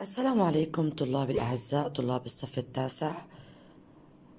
السلام عليكم طلاب الأعزاء طلاب الصف التاسع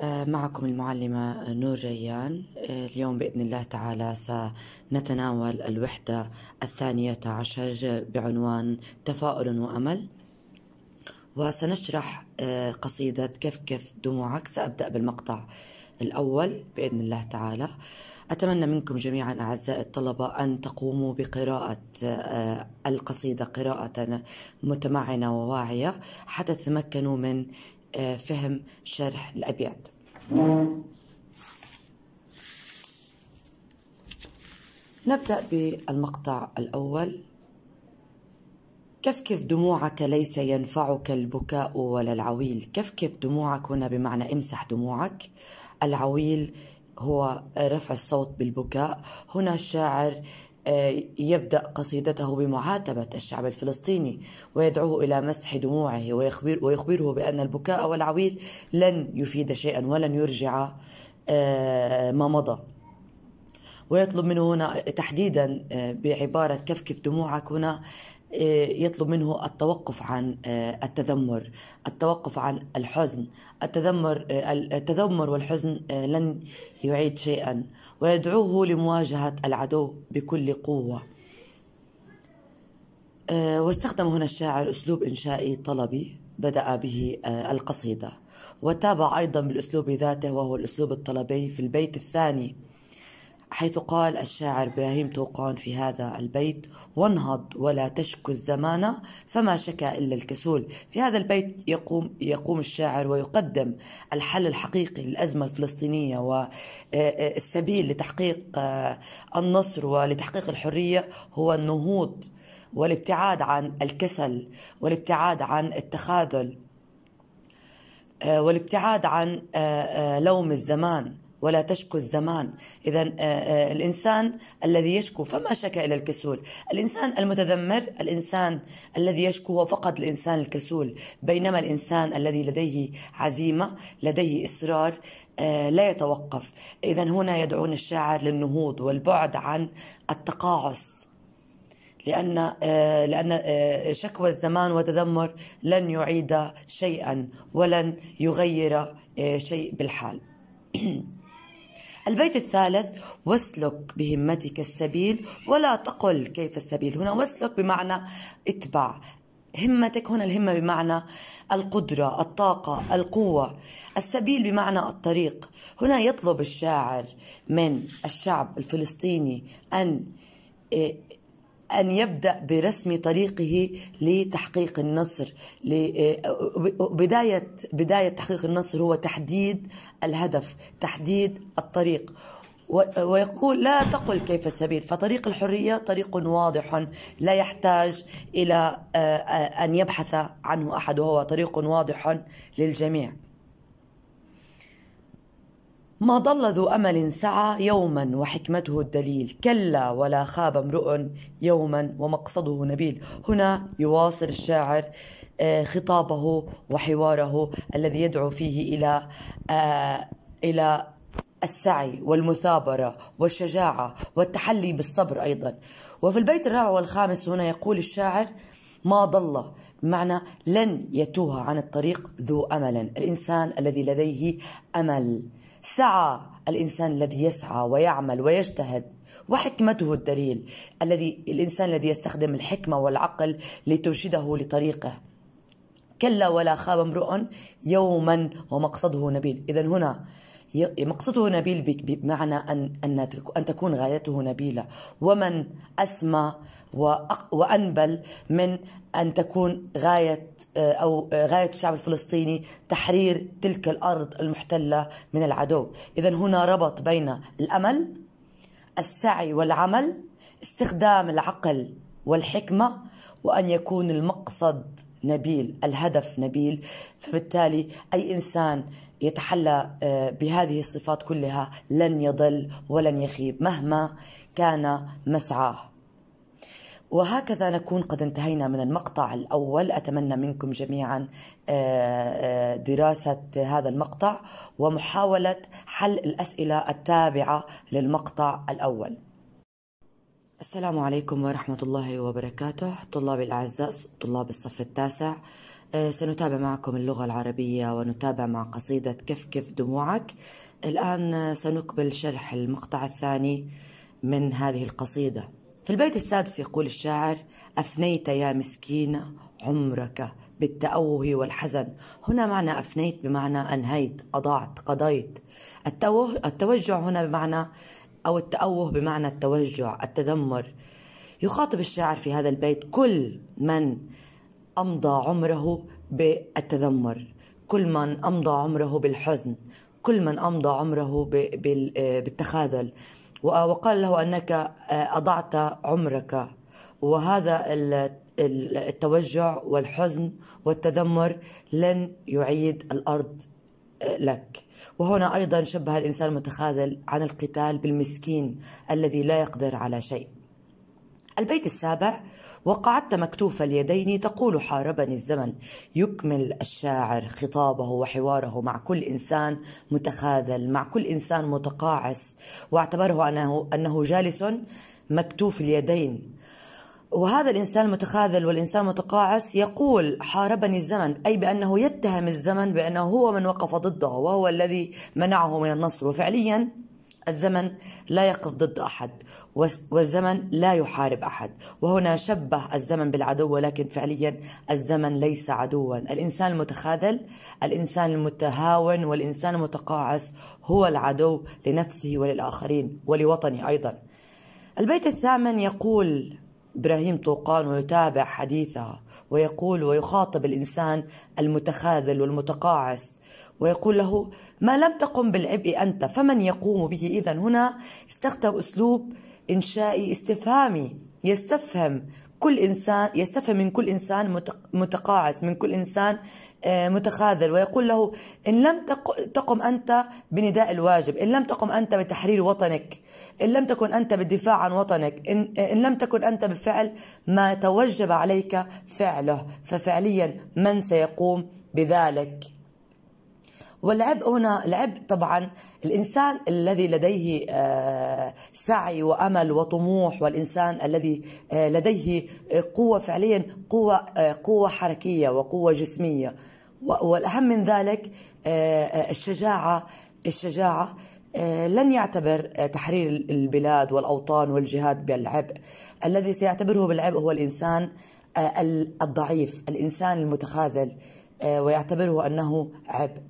آه، معكم المعلمة نور ريان آه، اليوم بإذن الله تعالى سنتناول الوحدة الثانية عشر بعنوان تفاؤل وأمل وسنشرح آه، قصيدة كيف كيف دموعك سأبدأ بالمقطع الأول بإذن الله تعالى أتمنى منكم جميعا أعزائي الطلبة أن تقوموا بقراءة آه، القصيدة قراءة متمعنة وواعية حتى تتمكنوا من آه، فهم شرح الأبيات نبدأ بالمقطع الأول كفكف دموعك ليس ينفعك البكاء ولا العويل كفكف دموعك هنا بمعنى امسح دموعك العويل هو رفع الصوت بالبكاء هنا الشاعر آه، يبدأ قصيدته بمعاتبة الشعب الفلسطيني ويدعوه إلى مسح دموعه ويخبر ويخبره بأن البكاء والعويل لن يفيد شيئا ولن يرجع آه، ما مضى ويطلب منه هنا تحديدا آه، بعبارة كفكف دموعك هنا آه، يطلب منه التوقف عن آه، التذمر التوقف عن الحزن التذمر آه، التذمر والحزن لن يعيد شيئا ويدعوه لمواجهة العدو بكل قوة واستخدم هنا الشاعر أسلوب إنشائي طلبي بدأ به القصيدة وتابع أيضا بالأسلوب ذاته وهو الأسلوب الطلبي في البيت الثاني حيث قال الشاعر إبراهيم توقان في هذا البيت وانهض ولا تشكو الزمان فما شكا إلا الكسول في هذا البيت يقوم, يقوم الشاعر ويقدم الحل الحقيقي للأزمة الفلسطينية والسبيل آه، آه، لتحقيق آه، النصر ولتحقيق الحرية هو النهوض والابتعاد عن الكسل والابتعاد عن التخاذل والابتعاد عن لوم الزمان ولا تشكو الزمان إذا آه، آه، الإنسان الذي يشكو فما شكا إلى الكسول الإنسان المتذمر الإنسان الذي يشكو هو فقط الإنسان الكسول بينما الإنسان الذي لديه عزيمة لديه إصرار آه، لا يتوقف إذا هنا يدعون الشاعر للنهوض والبعد عن التقاعس لأن لأن شكوى الزمان وتذمر لن يعيد شيئا ولن يغير شيء بالحال البيت الثالث واسلك بهمتك السبيل ولا تقل كيف السبيل هنا واسلك بمعنى اتبع همتك هنا الهمة بمعنى القدرة الطاقة القوة السبيل بمعنى الطريق هنا يطلب الشاعر من الشعب الفلسطيني أن إيه، أن يبدأ برسم طريقه لتحقيق النصر آه، بداية بداية تحقيق النصر هو تحديد الهدف تحديد الطريق ويقول لا تقل كيف السبيل فطريق الحرية طريق واضح لا يحتاج إلى آه، آه، أن يبحث عنه أحد وهو طريق واضح للجميع ما ضل ذو امل سعى يوما وحكمته الدليل كلا ولا خاب امرؤ يوما ومقصده نبيل هنا يواصل الشاعر آه، خطابه وحواره الذي يدعو فيه الى آه، الى السعي والمثابرة والشجاعة والتحلي بالصبر أيضا وفي البيت الرابع والخامس هنا يقول الشاعر ما ضل بمعنى لن يتوه عن الطريق ذو أمل الإنسان الذي لديه أمل سعى الإنسان الذي يسعى ويعمل ويجتهد وحكمته الدليل الذي الإنسان الذي يستخدم الحكمة والعقل لترشده لطريقه كلا ولا خاب امرؤ يوما ومقصده نبيل إذا هنا مقصده نبيل بمعنى أن, أن, تكون غايته نبيلة ومن أسمى وأنبل من أن تكون غاية آه، أو غاية الشعب الفلسطيني تحرير تلك الأرض المحتلة من العدو إذا هنا ربط بين الأمل السعي والعمل استخدام العقل والحكمة وأن يكون المقصد نبيل الهدف نبيل فبالتالي أي إنسان يتحلى آه، بهذه الصفات كلها لن يضل ولن يخيب مهما كان مسعاه وهكذا نكون قد انتهينا من المقطع الأول أتمنى منكم جميعا آه، آه، دراسة هذا المقطع ومحاولة حل الأسئلة التابعة للمقطع الأول السلام عليكم ورحمة الله وبركاته طلاب الأعزاء طلاب الصف التاسع آه، سنتابع معكم اللغة العربية ونتابع مع قصيدة كف كف دموعك الآن آه، سنقبل شرح المقطع الثاني من هذه القصيدة في البيت السادس يقول الشاعر أفنيت يا مسكينة عمرك بالتأوه والحزن هنا معنى أفنيت بمعنى أنهيت أضعت قضيت التوه التوجع هنا بمعنى أو التأوه بمعنى التوجع التذمر يخاطب الشاعر في هذا البيت كل من أمضى عمره بالتذمر كل من أمضى عمره بالحزن كل من أمضى عمره بالتخاذل وقال له أنك آه، أضعت عمرك وهذا التوجع والحزن والتذمر لن يعيد الأرض آه، لك وهنا أيضا شبه الإنسان المتخاذل عن القتال بالمسكين الذي لا يقدر على شيء البيت السابع وقعدت مكتوف اليدين تقول حاربني الزمن يكمل الشاعر خطابه وحواره مع كل انسان متخاذل مع كل انسان متقاعس واعتبره انه انه جالس مكتوف اليدين وهذا الانسان المتخاذل والانسان المتقاعس يقول حاربني الزمن اي بانه يتهم الزمن بانه هو من وقف ضده وهو الذي منعه من النصر وفعليا الزمن لا يقف ضد أحد والزمن لا يحارب أحد وهنا شبه الزمن بالعدو ولكن فعليا الزمن ليس عدوا الإنسان المتخاذل الإنسان المتهاون والإنسان المتقاعس هو العدو لنفسه وللآخرين ولوطنه أيضا البيت الثامن يقول إبراهيم طوقان ويتابع حديثه ويقول ويخاطب الإنسان المتخاذل والمتقاعس ويقول له ما لم تقم بالعبء أنت فمن يقوم به إذا هنا استخدم أسلوب إنشائي استفهامي يستفهم كل إنسان يستفهم من كل إنسان متقاعس من كل إنسان آه، متخاذل ويقول له إن لم تقم أنت بنداء الواجب إن لم تقم أنت بتحرير وطنك إن لم تكن أنت بالدفاع عن وطنك إن, إن لم تكن أنت بفعل ما توجب عليك فعله ففعليا من سيقوم بذلك والعبء هنا العبء طبعا الانسان الذي لديه آه، سعي وامل وطموح والانسان الذي آه، لديه آه، قوه فعليا قوه قوه حركيه وقوه جسميه والاهم من ذلك الشجاعه الشجاعه لن يعتبر تحرير البلاد والاوطان والجهاد بالعبء الذي سيعتبره بالعبء هو الانسان الضعيف الانسان المتخاذل ويعتبره انه عبء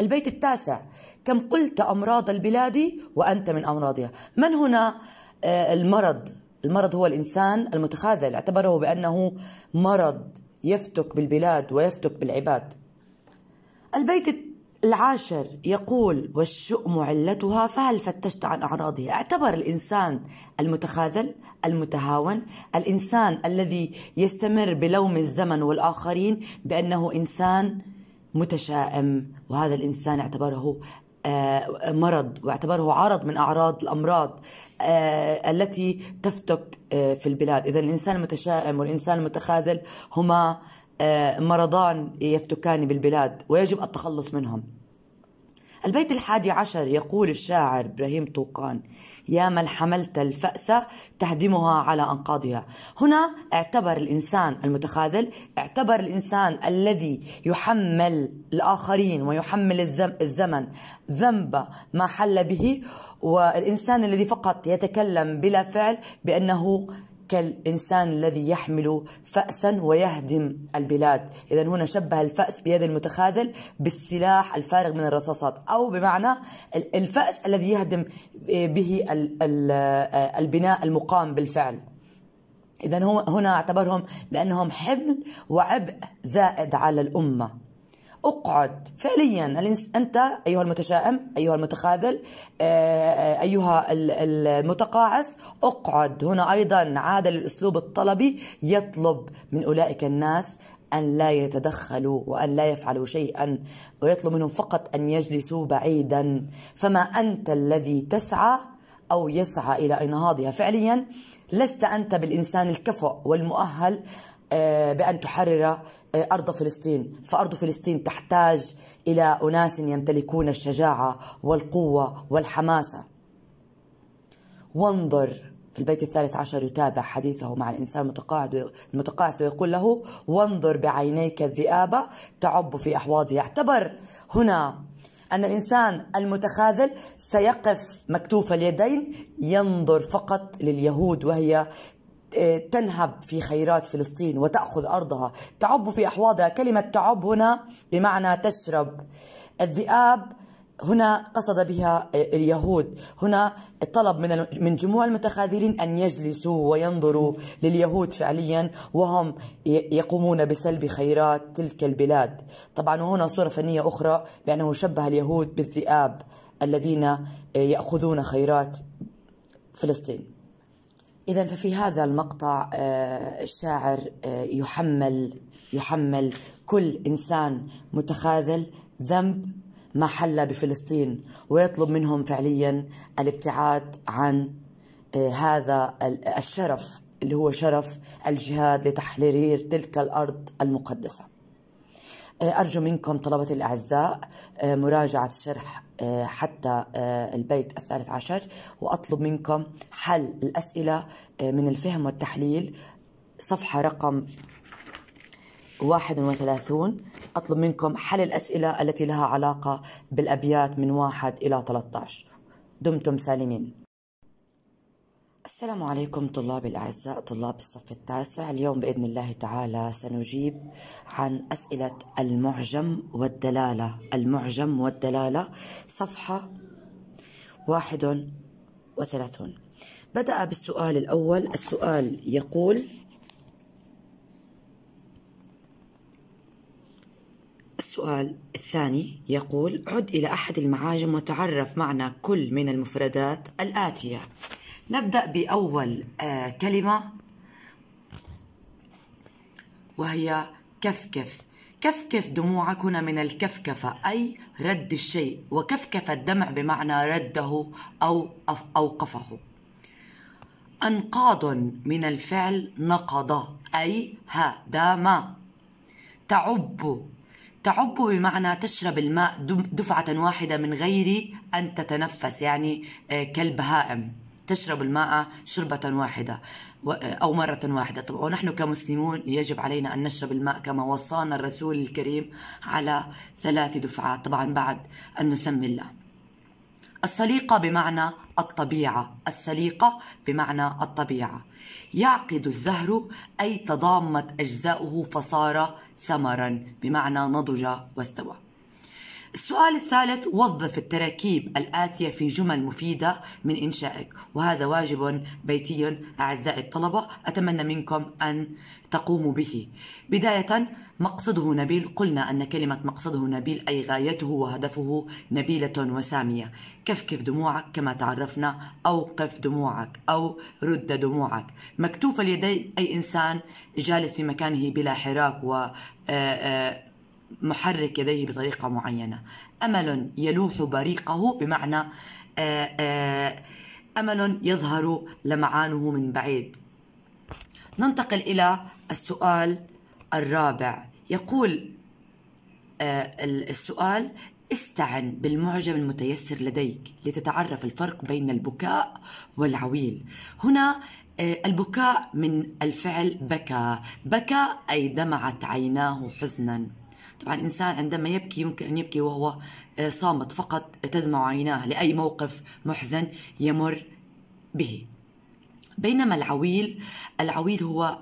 البيت التاسع كم قلت أمراض البلاد وأنت من أمراضها من هنا آه، المرض المرض هو الإنسان المتخاذل اعتبره بأنه مرض يفتك بالبلاد ويفتك بالعباد البيت العاشر يقول والشؤم علتها فهل فتشت عن أعراضها اعتبر الإنسان المتخاذل المتهاون الإنسان الذي يستمر بلوم الزمن والآخرين بأنه إنسان متشائم وهذا الإنسان اعتبره آه، مرض واعتبره عرض من أعراض الأمراض آه، التي تفتك آه، في البلاد إذا الإنسان المتشائم والإنسان المتخاذل هما مرضان يفتكان بالبلاد ويجب التخلص منهم البيت الحادي عشر يقول الشاعر إبراهيم طوقان يا من حملت الفأس تهدمها على أنقاضها هنا اعتبر الإنسان المتخاذل اعتبر الإنسان الذي يحمل الآخرين ويحمل الزمن ذنب ما حل به والإنسان الذي فقط يتكلم بلا فعل بأنه كالإنسان الذي يحمل فأسا ويهدم البلاد إذا هنا شبه الفأس بيد المتخاذل بالسلاح الفارغ من الرصاصات أو بمعنى الفأس الذي يهدم آه، به آه، البناء المقام بالفعل إذا هنا اعتبرهم بأنهم حمل وعبء زائد على الأمة اقعد فعليا أنت أيها المتشائم أيها المتخاذل آه، آه، أيها المتقاعس اقعد هنا أيضا عاد للأسلوب الطلبي يطلب من أولئك الناس أن لا يتدخلوا وأن لا يفعلوا شيئا ويطلب منهم فقط أن يجلسوا بعيدا فما أنت الذي تسعى أو يسعى إلى إنهاضها فعليا لست أنت بالإنسان الكفؤ والمؤهل آه، بأن تحرر آه، أرض فلسطين فأرض فلسطين تحتاج إلى أناس يمتلكون الشجاعة والقوة والحماسة وانظر في البيت الثالث عشر يتابع حديثه مع الإنسان المتقاعد المتقاعس ويقول له وانظر بعينيك الذئاب تعب في أحواضها يعتبر هنا أن الإنسان المتخاذل سيقف مكتوف اليدين ينظر فقط لليهود وهي آه، تنهب في خيرات فلسطين وتأخذ أرضها تعب في أحواضها كلمة تعب هنا بمعنى تشرب الذئاب هنا قصد بها آه، اليهود هنا طلب من من جموع المتخاذلين ان يجلسوا وينظروا لليهود فعليا وهم يقومون بسلب خيرات تلك البلاد طبعا وهنا صوره فنيه اخرى بانه شبه اليهود بالذئاب الذين آه، ياخذون خيرات فلسطين إذا ففي هذا المقطع آه، الشاعر آه، يحمل يحمل كل إنسان متخاذل ذنب ما حل بفلسطين ويطلب منهم فعليا الابتعاد عن آه، هذا الشرف اللي هو شرف الجهاد لتحرير تلك الأرض المقدسة آه، أرجو منكم طلبة الأعزاء آه، مراجعة الشرح آه، حتى البيت الثالث عشر وأطلب منكم حل الأسئلة من الفهم والتحليل صفحة رقم 31 أطلب منكم حل الأسئلة التي لها علاقة بالأبيات من 1 إلى 13 دمتم سالمين السلام عليكم طلاب الأعزاء طلاب الصف التاسع اليوم بإذن الله تعالى سنجيب عن أسئلة المعجم والدلالة المعجم والدلالة صفحة واحد وثلاثون بدأ بالسؤال الأول السؤال يقول السؤال الثاني يقول عد إلى أحد المعاجم وتعرف معنى كل من المفردات الآتية نبدأ بأول آه، كلمة وهي كفكف كفكف دموعك هنا من الكفكفة أي رد الشيء وكفكف الدمع بمعنى رده أو أوقفه أنقاض من الفعل نقض أي ها داما تعب تعب بمعنى تشرب الماء دفعة واحدة من غير أن تتنفس يعني آه، كالبهائم تشرب الماء شربة واحدة أو مرة واحدة طبعا ونحن كمسلمون يجب علينا أن نشرب الماء كما وصانا الرسول الكريم على ثلاث دفعات طبعا بعد أن نسمي الله السليقة بمعنى الطبيعة السليقة بمعنى الطبيعة يعقد الزهر أي تضامت أجزاؤه فصار ثمرا بمعنى نضج واستوى السؤال الثالث وظف التراكيب الآتية في جمل مفيدة من إنشائك وهذا واجب بيتي أعزائي الطلبة أتمنى منكم أن تقوموا به بداية مقصده نبيل قلنا أن كلمة مقصده نبيل أي غايته وهدفه نبيلة وسامية كفكف دموعك كما تعرفنا أوقف دموعك أو رد دموعك مكتوف اليدين أي إنسان جالس في مكانه بلا حراك و محرك يديه بطريقة معينة أمل يلوح بريقه بمعنى آه، آه، أمل يظهر لمعانه من بعيد ننتقل إلى السؤال الرابع يقول آه، السؤال استعن بالمعجم المتيسر لديك لتتعرف الفرق بين البكاء والعويل هنا البكاء من الفعل بكى بكى أي دمعت عيناه حزنا طبعا الإنسان عندما يبكي يمكن أن يبكي وهو آه، صامت فقط تدمع عيناه لأي موقف محزن يمر به بينما العويل العويل هو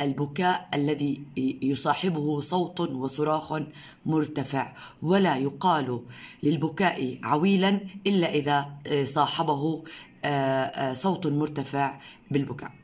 البكاء الذي يصاحبه صوت وصراخ مرتفع ولا يقال للبكاء عويلا الا اذا آه، صاحبه آه، صوت مرتفع بالبكاء